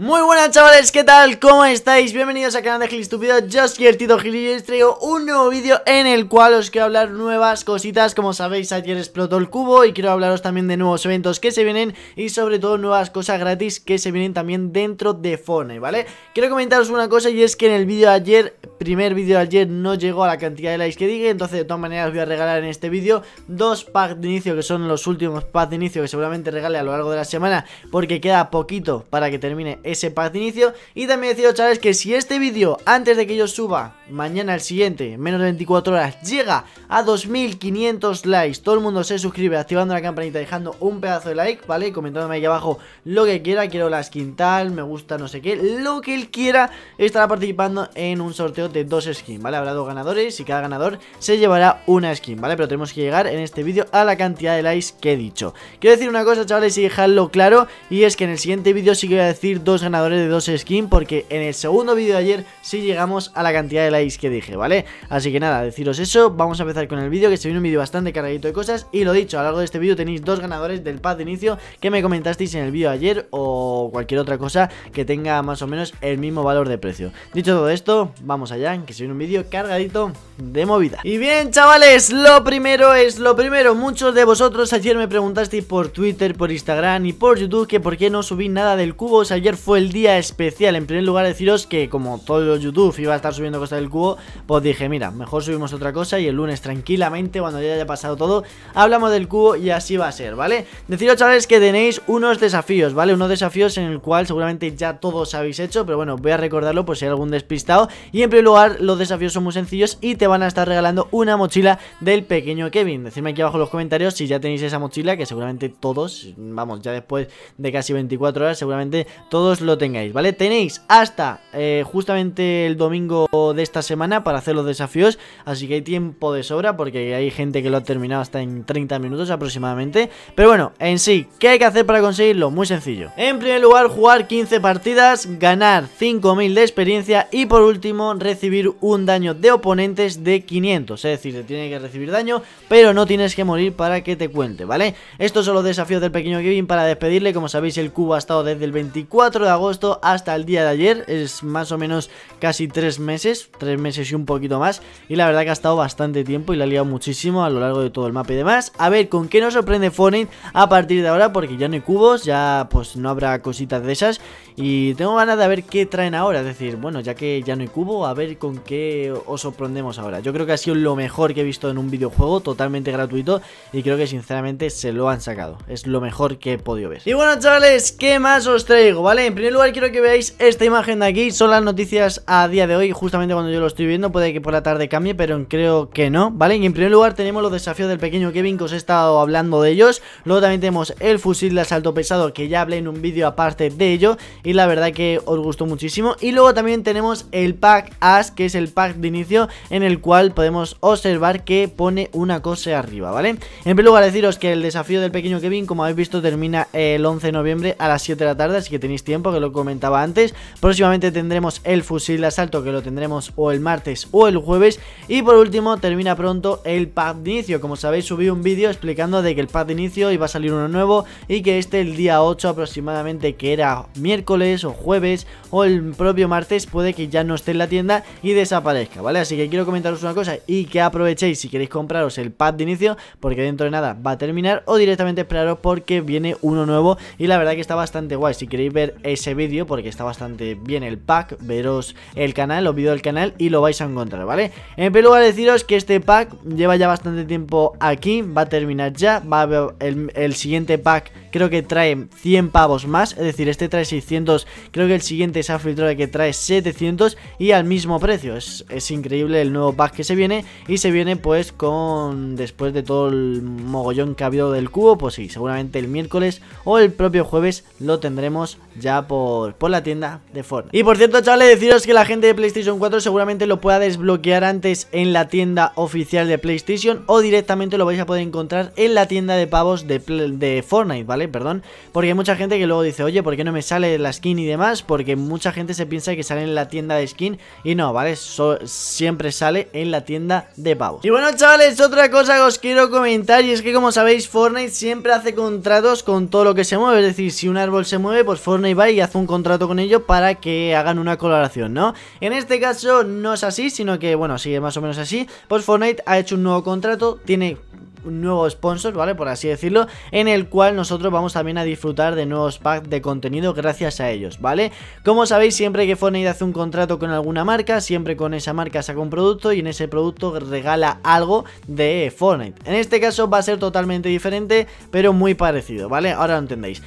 Muy buenas chavales, ¿qué tal? ¿Cómo estáis? Bienvenidos al canal de Gil Estúpido, yo soy el Tito Gil y os traigo un nuevo vídeo en el cual os quiero hablar nuevas cositas Como sabéis, ayer explotó el cubo y quiero hablaros también de nuevos eventos que se vienen Y sobre todo nuevas cosas gratis que se vienen también dentro de Fone, ¿vale? Quiero comentaros una cosa y es que en el vídeo de ayer primer vídeo de ayer no llegó a la cantidad de likes que dije, entonces de todas maneras voy a regalar en este vídeo dos packs de inicio que son los últimos packs de inicio que seguramente regale a lo largo de la semana porque queda poquito para que termine ese pack de inicio y también deciros chavales que si este vídeo antes de que yo suba mañana el siguiente, menos de 24 horas, llega a 2500 likes, todo el mundo se suscribe activando la campanita dejando un pedazo de like, ¿vale? Comentándome ahí abajo lo que quiera, quiero las quintal, me gusta, no sé qué, lo que él quiera, estará participando en un sorteo de dos skins, ¿vale? Habrá dos ganadores y cada ganador se llevará una skin, ¿vale? Pero tenemos que llegar en este vídeo a la cantidad de likes que he dicho. Quiero decir una cosa, chavales, y dejarlo claro, y es que en el siguiente vídeo sí que voy a decir dos ganadores de dos skins, porque en el segundo vídeo de ayer sí llegamos a la cantidad de likes que dije, ¿vale? Así que nada, deciros eso, vamos a empezar con el vídeo, que se viene un vídeo bastante cargadito de cosas, y lo dicho, a lo largo de este vídeo tenéis dos ganadores del pad de inicio que me comentasteis en el vídeo de ayer o cualquier otra cosa que tenga más o menos el mismo valor de precio. Dicho todo esto, vamos a que se viene un vídeo cargadito de movida. Y bien, chavales, lo primero es lo primero. Muchos de vosotros ayer me preguntasteis por Twitter, por Instagram y por YouTube que por qué no subí nada del cubo. O sea, ayer fue el día especial. En primer lugar, deciros que como todo YouTube iba a estar subiendo cosas del cubo, pues dije, mira, mejor subimos otra cosa y el lunes tranquilamente, cuando ya haya pasado todo, hablamos del cubo y así va a ser, ¿vale? Deciros, chavales, que tenéis unos desafíos, ¿vale? Unos desafíos en el cual seguramente ya todos habéis hecho, pero bueno, voy a recordarlo por si hay algún despistado. Y en primer lugar, los desafíos son muy sencillos y te van a estar regalando una mochila del pequeño Kevin. Decidme aquí abajo en los comentarios si ya tenéis esa mochila, que seguramente todos, vamos, ya después de casi 24 horas, seguramente todos lo tengáis, ¿vale? Tenéis hasta eh, justamente el domingo de esta semana para hacer los desafíos, así que hay tiempo de sobra porque hay gente que lo ha terminado hasta en 30 minutos aproximadamente. Pero bueno, en sí, ¿qué hay que hacer para conseguirlo? Muy sencillo. En primer lugar, jugar 15 partidas, ganar 5.000 de experiencia y por último, recibir recibir un daño de oponentes de 500, es decir, te tiene que recibir daño, pero no tienes que morir para que te cuente, ¿vale? Estos son los desafíos del pequeño Kevin para despedirle, como sabéis el cubo ha estado desde el 24 de agosto hasta el día de ayer, es más o menos casi 3 meses, 3 meses y un poquito más, y la verdad que ha estado bastante tiempo y le ha liado muchísimo a lo largo de todo el mapa y demás. A ver, ¿con qué nos sorprende Fortnite a partir de ahora? Porque ya no hay cubos, ya pues no habrá cositas de esas y tengo ganas de ver qué traen ahora. Es decir, bueno, ya que ya no hay cubo, a ver con qué os sorprendemos ahora. Yo creo que ha sido lo mejor que he visto en un videojuego, totalmente gratuito. Y creo que sinceramente se lo han sacado. Es lo mejor que he podido ver. Y bueno, chavales, ¿qué más os traigo? ¿Vale? En primer lugar, quiero que veáis esta imagen de aquí. Son las noticias a día de hoy. Justamente cuando yo lo estoy viendo, puede que por la tarde cambie, pero creo que no. ¿Vale? Y en primer lugar, tenemos los desafíos del pequeño Kevin, que os he estado hablando de ellos. Luego también tenemos el fusil de asalto pesado, que ya hablé en un vídeo aparte de ello y la verdad que os gustó muchísimo. Y luego también tenemos el pack As, que es el pack de inicio en el cual podemos observar que pone una cosa arriba, ¿vale? En primer lugar deciros que el desafío del pequeño Kevin, como habéis visto, termina el 11 de noviembre a las 7 de la tarde, así que tenéis tiempo, que lo comentaba antes. Próximamente tendremos el fusil de asalto, que lo tendremos o el martes o el jueves. Y por último termina pronto el pack de inicio, como sabéis subí un vídeo explicando de que el pack de inicio iba a salir uno nuevo y que este el día 8 aproximadamente, que era miércoles, o jueves o el propio martes puede que ya no esté en la tienda y desaparezca, ¿vale? Así que quiero comentaros una cosa y que aprovechéis si queréis compraros el pack de inicio porque dentro de nada va a terminar o directamente esperaros porque viene uno nuevo y la verdad que está bastante guay. Si queréis ver ese vídeo porque está bastante bien el pack, veros el canal, los vídeos del canal y lo vais a encontrar, ¿vale? En primer lugar deciros que este pack lleva ya bastante tiempo aquí, va a terminar ya, va a el, el siguiente pack creo que trae 100 pavos más, es decir, este trae 600 Creo que el siguiente es filtrado que trae 700 y al mismo precio. Es, increíble el nuevo pack que se viene y se viene pues con después de todo el mogollón que ha habido del cubo, pues sí, seguramente el miércoles o el propio jueves lo tendremos ya por, la tienda de Fortnite. Y por cierto, chavales, deciros que la gente de PlayStation 4 seguramente lo pueda desbloquear antes en la tienda oficial de PlayStation o directamente lo vais a poder encontrar en la tienda de pavos de, de Fortnite, ¿vale? Perdón, porque hay mucha gente que luego dice, oye, ¿por qué no me sale la skin y demás, porque mucha gente se piensa que sale en la tienda de skin y no, ¿vale? siempre sale en la tienda de pavos. Y bueno, chavales, otra cosa que os quiero comentar y es que como sabéis, Fortnite siempre hace contratos con todo lo que se mueve, es decir, si un árbol se mueve, pues Fortnite va y hace un contrato con ello para que hagan una colaboración, ¿no? En este caso no es así, sino que, bueno, sigue más o menos así, pues Fortnite ha hecho un nuevo contrato, tiene un nuevo sponsor, ¿vale? Por así decirlo, en el cual nosotros vamos también a disfrutar de nuevos packs de contenido gracias a ellos, ¿vale? Como sabéis, siempre que Fortnite hace un contrato con alguna marca, siempre con esa marca saca un producto y en ese producto regala algo de Fortnite. En este caso va a ser totalmente diferente, pero muy parecido, ¿vale? Ahora lo entendéis.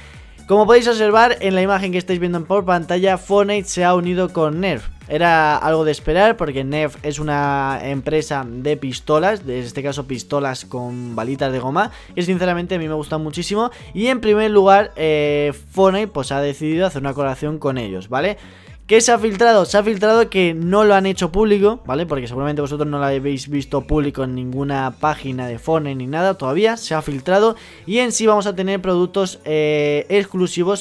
Como podéis observar en la imagen que estáis viendo por pantalla, Fortnite se ha unido con Nerf. Era algo de esperar porque Nerf es una empresa de pistolas, en este caso pistolas con balitas de goma, y sinceramente a mí me gusta muchísimo. Y en primer lugar, eh, pues ha decidido hacer una colaboración con ellos, ¿vale? vale ¿Qué se ha filtrado? Se ha filtrado que no lo han hecho público, ¿vale? Porque seguramente vosotros no lo habéis visto público en ninguna página de Fone ni nada todavía. Se ha filtrado y en sí vamos a tener productos eh, exclusivos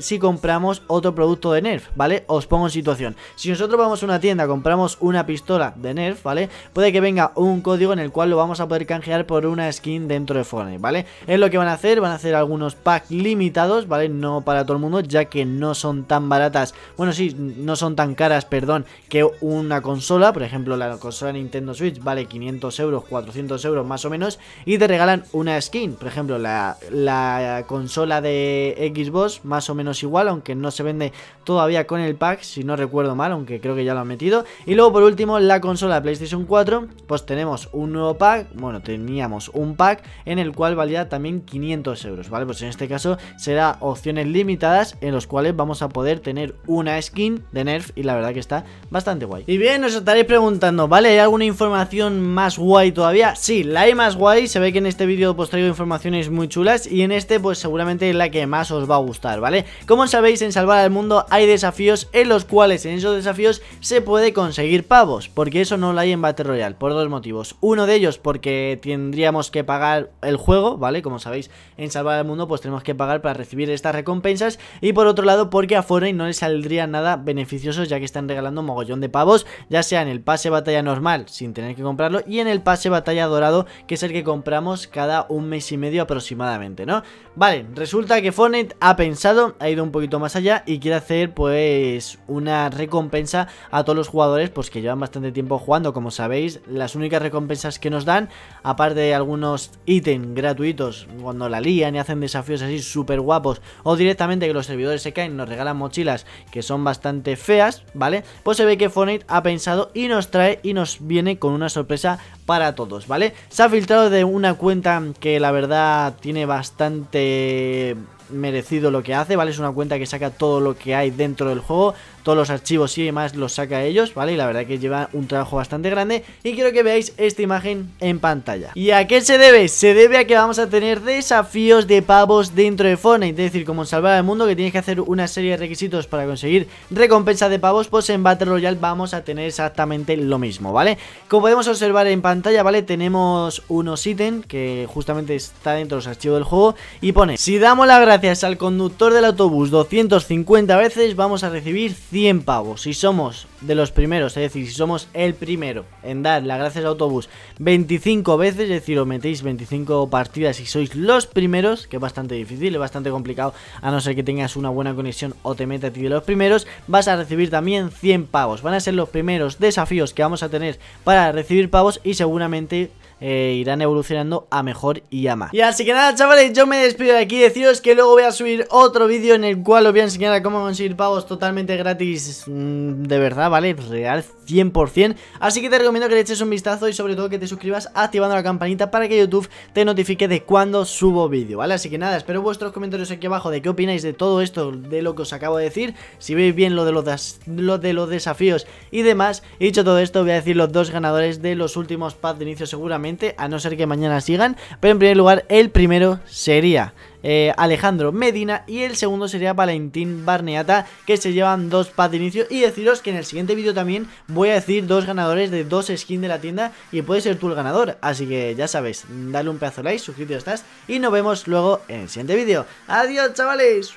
si, compramos otro producto de Nerf, ¿vale? Os pongo en situación. Si nosotros vamos a una tienda, compramos una pistola de Nerf, ¿vale? Puede que venga un código en el cual lo vamos a poder canjear por una skin dentro de fone ¿vale? Es lo que van a hacer, van a hacer algunos packs limitados, ¿vale? No para todo el mundo, ya que no son tan baratas. Bueno, sí, no son tan caras, perdón, que una consola. Por ejemplo, la consola Nintendo Switch vale 500 euros, 400 euros más o menos. Y te regalan una skin. Por ejemplo, la, consola de Xbox, más o menos igual, aunque no se vende todavía con el pack, si no recuerdo mal, aunque creo que ya lo han metido. Y luego, por último, la consola PlayStation 4, pues tenemos un nuevo pack. Bueno, teníamos un pack en el cual valía también 500 euros, ¿vale? Pues en este caso será opciones limitadas en los cuales vamos a poder tener una skin de Nerf y la verdad que está bastante guay. Y bien, os estaréis preguntando, ¿vale? ¿Hay alguna información más guay todavía? Sí, la hay más guay, se ve que en este vídeo Os pues, traigo informaciones muy chulas y en este pues seguramente es la que más os va a gustar, ¿vale? Como sabéis, en Salvar al Mundo hay desafíos en los cuales en esos desafíos se puede conseguir pavos, porque eso no lo hay en Battle Royale, por dos motivos. Uno de ellos porque tendríamos que pagar el juego, ¿vale? Como sabéis, en Salvar al Mundo pues tenemos que pagar para recibir estas recompensas y por otro lado porque a Fortnite no le saldría nada beneficiosos ya que están regalando mogollón de pavos, ya sea en el pase batalla normal sin tener que comprarlo y en el pase batalla dorado que es el que compramos cada un mes y medio aproximadamente, ¿no? Vale, resulta que Fonet ha pensado, ha ido un poquito más allá y quiere hacer pues una recompensa a todos los jugadores pues que llevan bastante tiempo jugando, como sabéis, las únicas recompensas que nos dan, aparte de algunos ítems gratuitos cuando la lían y hacen desafíos así súper guapos o directamente que los servidores se caen, nos regalan mochilas que son bastante feas, ¿vale? Pues se ve que Fortnite ha pensado y nos trae y nos viene con una sorpresa para todos, ¿vale? Se ha filtrado de una cuenta que la verdad tiene bastante merecido lo que hace, ¿vale? Es una cuenta que saca todo lo que hay dentro del juego, todos los archivos y demás los saca ellos, ¿vale? Y la verdad que lleva un trabajo bastante grande y quiero que veáis esta imagen en pantalla. ¿Y a qué se debe? Se debe a que vamos a tener desafíos de pavos dentro de Fortnite, es decir, como en Salvar al Mundo que tienes que hacer una serie de requisitos para conseguir recompensa de pavos, pues en Battle Royale vamos a tener exactamente lo mismo, ¿vale? Como podemos observar en pantalla, ¿vale? Tenemos unos ítems que justamente está dentro de los archivos del juego y pone, si damos las gracias al conductor del autobús 250 veces, vamos a recibir 100 pavos. Si somos de los primeros, es decir, si somos el primero en dar la gracias de autobús 25 veces, es decir, os metéis 25 partidas y sois los primeros, que es bastante difícil, es bastante complicado, a no ser que tengas una buena conexión o te metas de los primeros, vas a recibir también 100 pavos. Van a ser los primeros desafíos que vamos a tener para recibir pavos y seguramente eh, irán evolucionando a mejor y a más. Y así que nada, chavales, yo me despido de aquí. Deciros que luego voy a subir otro vídeo en el cual os voy a enseñar a cómo conseguir pavos totalmente gratis. Mm, de verdad, ¿vale? Real 100%. Así que te recomiendo que le eches un vistazo y sobre todo que te suscribas activando la campanita para que YouTube te notifique de cuando subo vídeo, ¿vale? Así que nada, espero vuestros comentarios aquí abajo de qué opináis de todo esto, de lo que os acabo de decir, si veis bien lo de los, lo de los desafíos y demás. Y dicho todo esto, voy a decir los dos ganadores de los últimos pads de inicio seguramente, a no ser que mañana sigan, pero en primer lugar el primero sería... Eh, Alejandro Medina y el segundo sería Valentín Barneata que se llevan dos pads de inicio y deciros que en el siguiente vídeo también voy a decir dos ganadores de dos skins de la tienda y puede ser tú el ganador, así que ya sabes, dale un pedazo de like, suscríbete estás y nos vemos luego en el siguiente vídeo. ¡Adiós chavales!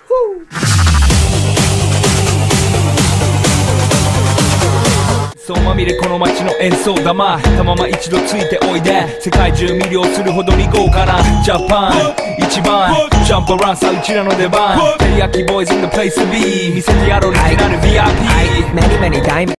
みれこの街の演奏玉たまま一度ついておいで世界中魅了するほどに豪華なジャパン一番ジャンプランサーうちらの出番照り焼きボーイズ in the p l a c 見せてやろうになる VIP